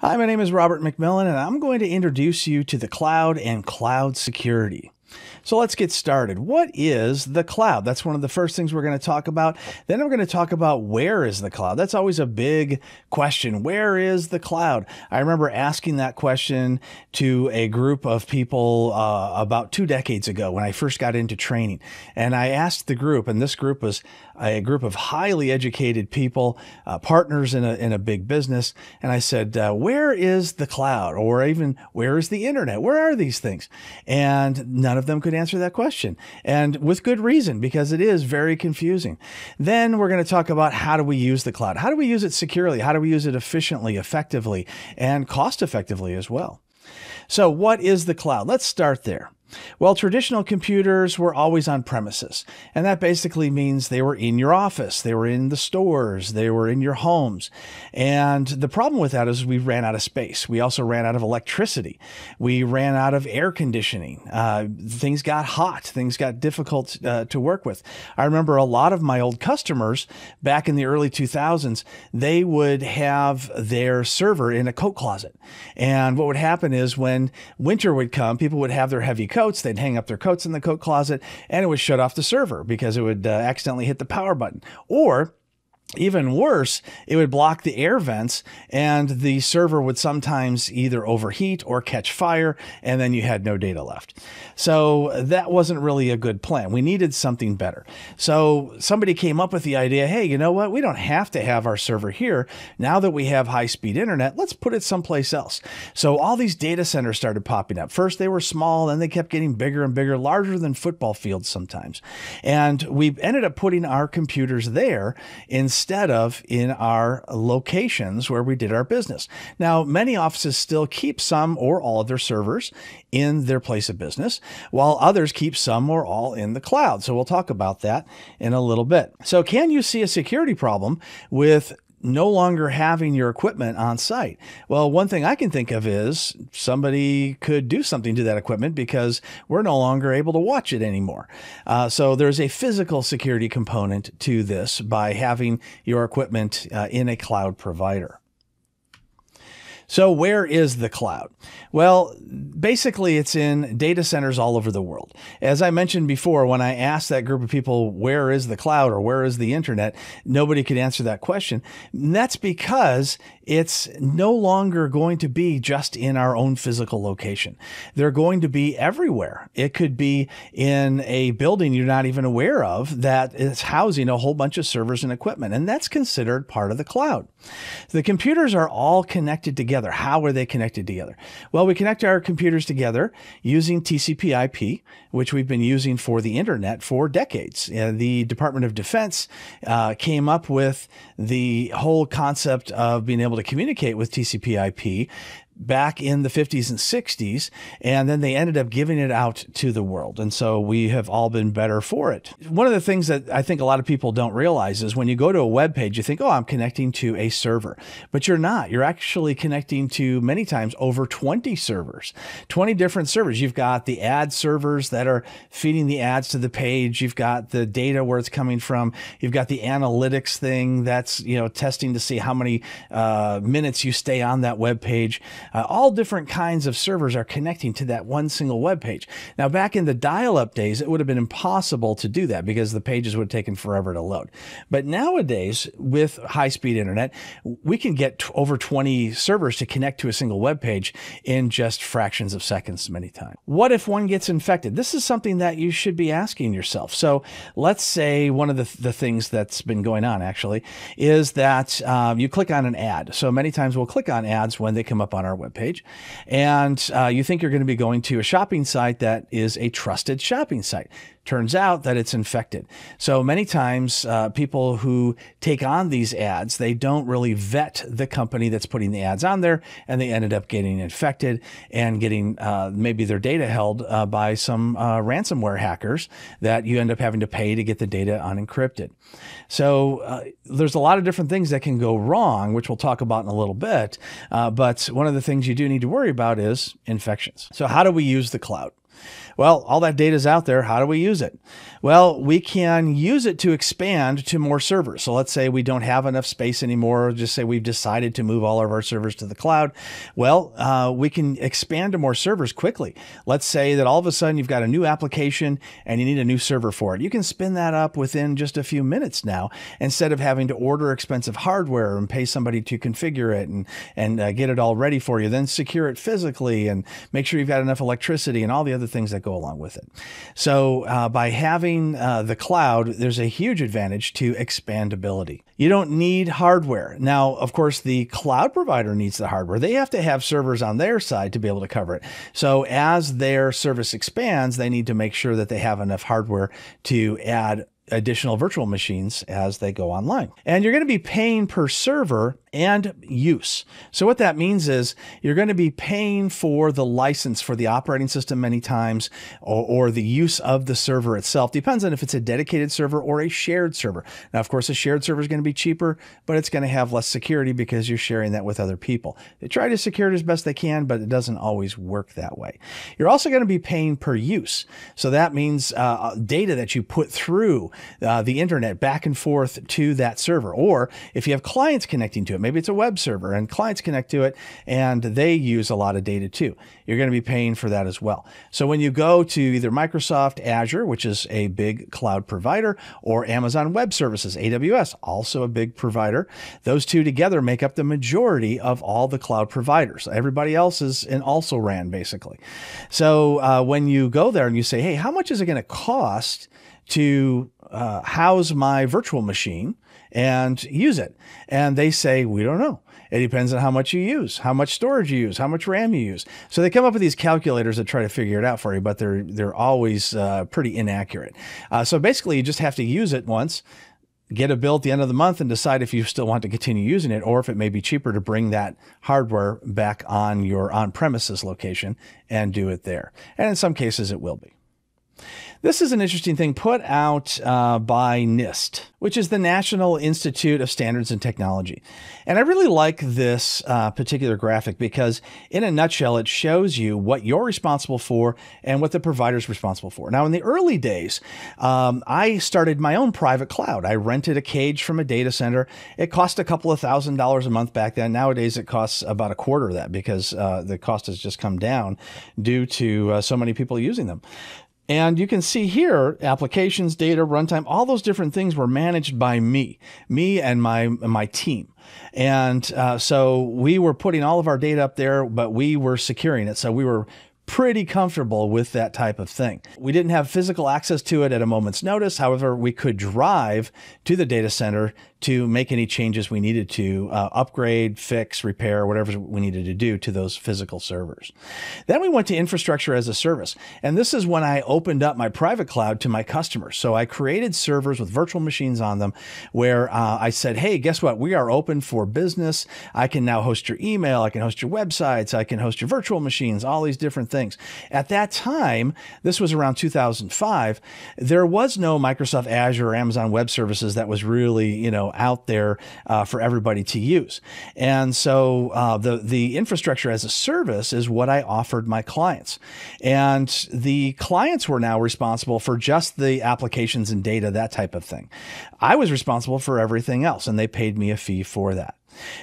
Hi, my name is Robert McMillan, and I'm going to introduce you to the cloud and cloud security. So let's get started. What is the cloud? That's one of the first things we're going to talk about. Then we're going to talk about where is the cloud? That's always a big question. Where is the cloud? I remember asking that question to a group of people uh, about two decades ago when I first got into training. And I asked the group, and this group was a group of highly educated people, uh, partners in a, in a big business. And I said, uh, Where is the cloud? Or even, Where is the internet? Where are these things? And none of them could answer that question. And with good reason, because it is very confusing. Then we're going to talk about how do we use the cloud? How do we use it securely? How do we use it efficiently, effectively, and cost effectively as well? So, what is the cloud? Let's start there. Well, traditional computers were always on premises, and that basically means they were in your office, they were in the stores, they were in your homes. And the problem with that is we ran out of space. We also ran out of electricity. We ran out of air conditioning. Uh, things got hot, things got difficult uh, to work with. I remember a lot of my old customers back in the early 2000s, they would have their server in a coat closet. And what would happen is when winter would come, people would have their heavy coats. They'd hang up their coats in the coat closet and it would shut off the server because it would uh, accidentally hit the power button. Or even worse, it would block the air vents, and the server would sometimes either overheat or catch fire, and then you had no data left. So that wasn't really a good plan. We needed something better. So somebody came up with the idea hey, you know what? We don't have to have our server here. Now that we have high speed internet, let's put it someplace else. So all these data centers started popping up. First, they were small, then they kept getting bigger and bigger, larger than football fields sometimes. And we ended up putting our computers there in instead of in our locations where we did our business. Now, many offices still keep some or all of their servers in their place of business, while others keep some or all in the cloud. So we'll talk about that in a little bit. So, can you see a security problem with no longer having your equipment on site. Well, one thing I can think of is somebody could do something to that equipment because we're no longer able to watch it anymore. Uh, so there's a physical security component to this by having your equipment uh, in a cloud provider. So, where is the cloud? Well, basically, it's in data centers all over the world. As I mentioned before, when I asked that group of people, where is the cloud or where is the internet, nobody could answer that question. And that's because it's no longer going to be just in our own physical location. They're going to be everywhere. It could be in a building you're not even aware of that is housing a whole bunch of servers and equipment, and that's considered part of the cloud. The computers are all connected together together? How are they connected together? Well, we connect our computers together using TCP/IP, which we've been using for the internet for decades. And the Department of Defense uh, came up with the whole concept of being able to communicate with TCP/IP back in the 50s and 60s, and then they ended up giving it out to the world. And so we have all been better for it. One of the things that I think a lot of people don't realize is when you go to a web page, you think, oh, I'm connecting to a server, but you're not. You're actually connecting to many times over 20 servers, 20 different servers. You've got the ad servers that are feeding the ads to the page. You've got the data where it's coming from. You've got the analytics thing that's, you know, testing to see how many uh, minutes you stay on that web page. Uh, all different kinds of servers are connecting to that one single web page. Now, back in the dial up days, it would have been impossible to do that because the pages would have taken forever to load. But nowadays, with high speed internet, we can get t- over 20 servers to connect to a single web page in just fractions of seconds many times. What if one gets infected? This is something that you should be asking yourself. So let's say one of the, the things that's been going on actually is that um, you click on an ad. So many times we'll click on ads when they come up on our our webpage, and uh, you think you're going to be going to a shopping site that is a trusted shopping site turns out that it's infected. So many times, uh, people who take on these ads, they don't really vet the company that's putting the ads on there, and they ended up getting infected and getting uh, maybe their data held uh, by some uh, ransomware hackers that you end up having to pay to get the data unencrypted. So uh, there's a lot of different things that can go wrong, which we'll talk about in a little bit. Uh, but one of the things you do need to worry about is infections. So how do we use the cloud? Well, all that data is out there. How do we use it? Well, we can use it to expand to more servers. So let's say we don't have enough space anymore. Just say we've decided to move all of our servers to the cloud. Well, uh, we can expand to more servers quickly. Let's say that all of a sudden you've got a new application and you need a new server for it. You can spin that up within just a few minutes now instead of having to order expensive hardware and pay somebody to configure it and, and uh, get it all ready for you, then secure it physically and make sure you've got enough electricity and all the other things that go along with it. So uh, by having uh, the cloud, there's a huge advantage to expandability. You don't need hardware. Now, of course, the cloud provider needs the hardware. They have to have servers on their side to be able to cover it. So, as their service expands, they need to make sure that they have enough hardware to add additional virtual machines as they go online. And you're going to be paying per server and use. So what that means is you're going to be paying for the license for the operating system many times or, or, the use of the server itself. Depends on if it's a dedicated server or a shared server. Now, of course, a shared server is going to be cheaper, but it's going to have less security because you're sharing that with other people. They try to secure it as best they can, but it doesn't always work that way. You're also going to be paying per use. So that means uh, data that you put through uh, the internet back and forth to that server. Or if you have clients connecting to it, maybe it's a web server and clients connect to it and they use a lot of data too. You're going to be paying for that as well. So when you go to either Microsoft Azure, which is a big cloud provider, or Amazon Web Services, AWS, also a big provider, those two together make up the majority of all the cloud providers. Everybody else is an also ran basically. So uh, when you go there and you say, hey, how much is it going to cost to uh, house my virtual machine and use it? And they say, we don't know. It depends on how much you use, how much storage you use, how much RAM you use. So they come up with these calculators that try to figure it out for you, but they're they're always uh, pretty inaccurate. Uh, so basically, you just have to use it once, get a bill at the end of the month, and decide if you still want to continue using it, or if it may be cheaper to bring that hardware back on your on-premises location and do it there. And in some cases, it will be. This is an interesting thing put out uh, by NIST, which is the National Institute of Standards and Technology. And I really like this uh, particular graphic because, in a nutshell, it shows you what you're responsible for and what the provider's responsible for. Now, in the early days, um, I started my own private cloud. I rented a cage from a data center. It cost a couple of thousand dollars a month back then. Nowadays, it costs about a quarter of that because uh, the cost has just come down due to uh, so many people using them. And you can see here applications, data, runtime, all those different things were managed by me, me and my my team. And uh, so we were putting all of our data up there, but we were securing it. So we were pretty comfortable with that type of thing. We didn't have physical access to it at a moment's notice. However, we could drive to the data center to make any changes we needed to uh, upgrade, fix, repair, whatever we needed to do to those physical servers. Then we went to infrastructure as a service. And this is when I opened up my private cloud to my customers. So I created servers with virtual machines on them where uh, I said, hey, guess what? We are open for business. I can now host your email, I can host your websites, I can host your virtual machines, all these different things things. At that time, this was around 2005, there was no Microsoft Azure or Amazon Web Services that was really, you know, out there uh, for everybody to use. And so uh, the, the infrastructure as a service is what I offered my clients. And the clients were now responsible for just the applications and data, that type of thing. I was responsible for everything else, and they paid me a fee for that.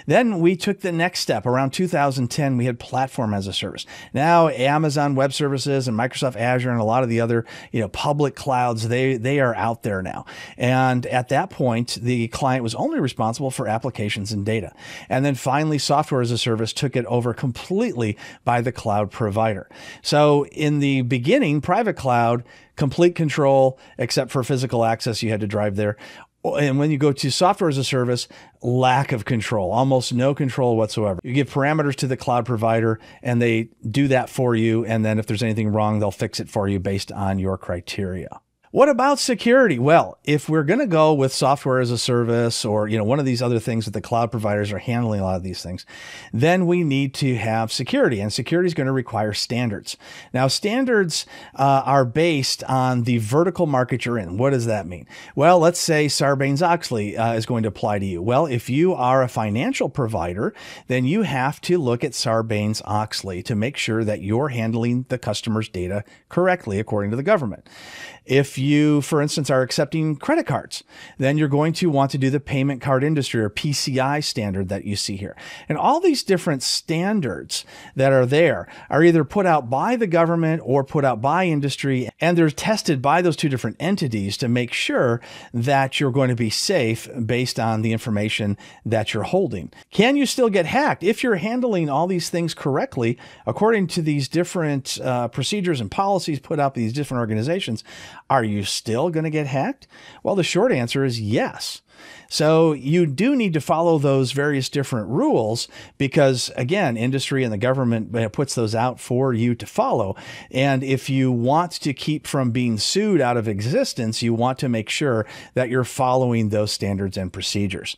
Then we took the next step. Around 2010, we had platform as a service. Now Amazon Web Services and Microsoft Azure and a lot of the other you know public clouds they they are out there now. And at that point, the client was only responsible for applications and data. And then finally, software as a service took it over completely by the cloud provider. So in the beginning, private cloud complete control except for physical access you had to drive there and when you go to software as a service, lack of control, almost no control whatsoever. You give parameters to the cloud provider and they do that for you. And then if there's anything wrong, they'll fix it for you based on your criteria. What about security? Well, if we're going to go with software as a service or, you know, one of these other things that the cloud providers are handling a lot of these things, then we need to have security and security is going to require standards. Now, standards uh, are based on the vertical market you're in. What does that mean? Well, let's say Sarbanes-Oxley uh, is going to apply to you. Well, if you are a financial provider, then you have to look at Sarbanes-Oxley to make sure that you're handling the customer's data correctly according to the government. If you, for instance, are accepting credit cards, then you're going to want to do the payment card industry or PCI standard that you see here. And all these different standards that are there are either put out by the government or put out by industry, and they're tested by those two different entities to make sure that you're going to be safe based on the information that you're holding. Can you still get hacked if you're handling all these things correctly according to these different uh, procedures and policies put out by these different organizations? Are you you still going to get hacked? Well, the short answer is yes. So you do need to follow those various different rules because again, industry and the government uh, puts those out for you to follow. And if you want to keep from being sued out of existence, you want to make sure that you're following those standards and procedures.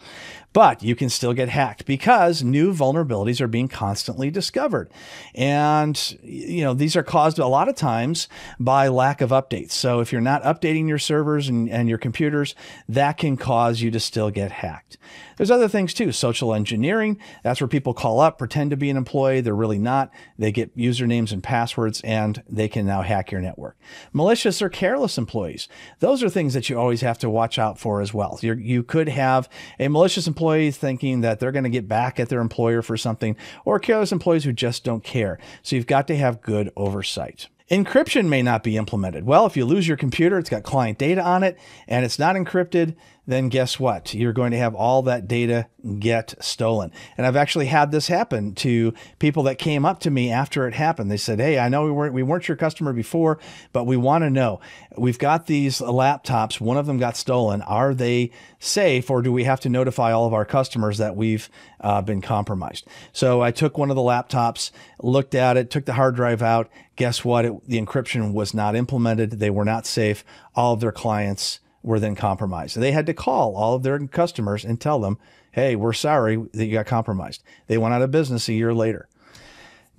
But you can still get hacked because new vulnerabilities are being constantly discovered. And you know, these are caused a lot of times by lack of updates. So if you're not updating your servers and, and your computers, that can cause you to still get hacked. There's other things too, social engineering. That's where people call up, pretend to be an employee. They're really not. They get usernames and passwords and they can now hack your network. Malicious or careless employees. Those are things that you always have to watch out for as well. you you could have a malicious employee thinking that they're going to get back at their employer for something or careless employees who just don't care. So you've got to have good oversight. Encryption may not be implemented. Well, if you lose your computer, it's got client data on it and it's not encrypted, then guess what? You're going to have all that data get stolen. And I've actually had this happen to people that came up to me after it happened. They said, "Hey, I know we weren't we weren't your customer before, but we want to know. We've got these laptops. One of them got stolen. Are they safe, or do we have to notify all of our customers that we've uh, been compromised?" So I took one of the laptops, looked at it, took the hard drive out. Guess what? It, the encryption was not implemented. They were not safe. All of their clients were then compromised. So they had to call all of their customers and tell them, hey, we're sorry that you got compromised. They went out of business a year later.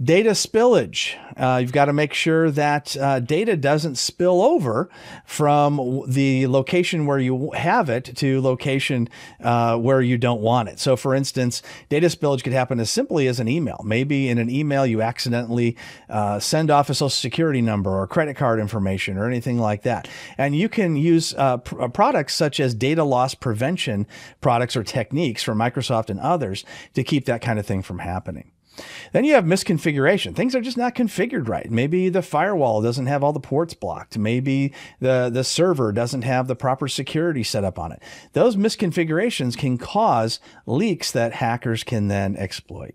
Data spillage. Uh, you've got to make sure that uh, data doesn't spill over from the location where you have it to location uh, where you don't want it. So, for instance, data spillage could happen as simply as an email. Maybe in an email you accidentally uh, send off a social security number or credit card information or anything like that. And you can use uh, pr uh, products such as data loss prevention products or techniques from Microsoft and others to keep that kind of thing from happening. Then you have misconfiguration. Things are just not configured right. Maybe the firewall doesn't have all the ports blocked. Maybe the, the server doesn't have the proper security set up on it. Those misconfigurations can cause leaks that hackers can then exploit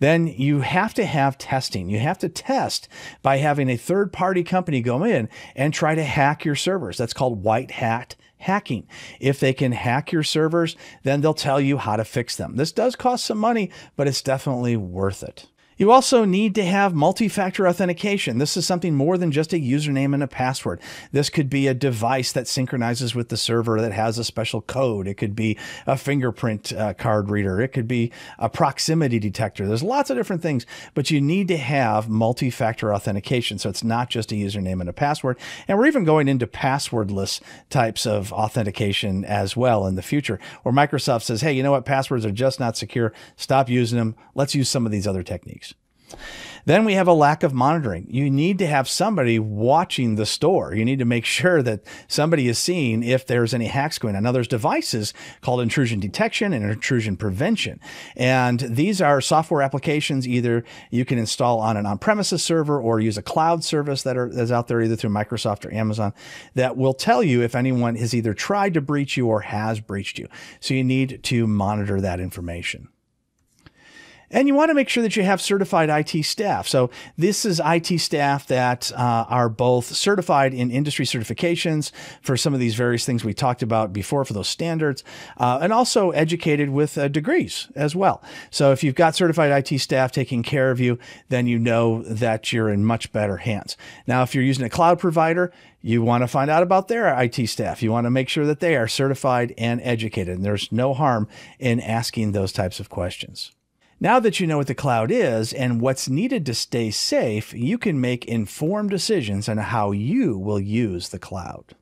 then you have to have testing. You have to test by having a third party company go in and try to hack your servers. That's called white hat hacking. If they can hack your servers, then they'll tell you how to fix them. This does cost some money, but it's definitely worth it. You also need to have multi-factor authentication. This is something more than just a username and a password. This could be a device that synchronizes with the server that has a special code. It could be a fingerprint uh, card reader. It could be a proximity detector. There's lots of different things, but you need to have multi-factor authentication. So it's not just a username and a password. And we're even going into passwordless types of authentication as well in the future, where Microsoft says, hey, you know what? Passwords are just not secure. Stop using them. Let's use some of these other techniques. Then we have a lack of monitoring. You need to have somebody watching the store. You need to make sure that somebody is seeing if there's any hacks going on. Now, there's devices called intrusion detection and intrusion prevention. And these are software applications either you can install on an on premises server or use a cloud service that are, that's out there either through Microsoft or Amazon that will tell you if anyone has either tried to breach you or has breached you. So you need to monitor that information. And you want to make sure that you have certified IT staff. So this is IT staff that uh, are both certified in industry certifications for some of these various things we talked about before for those standards, uh, and also educated with uh, degrees as well. So if you've got certified IT staff taking care of you, then you know that you're in much better hands. Now, if you're using a cloud provider, you want to find out about their IT staff. You want to make sure that they are certified and educated. And there's no harm in asking those types of questions. Now that you know what the cloud is and what's needed to stay safe, you can make informed decisions on how you will use the cloud.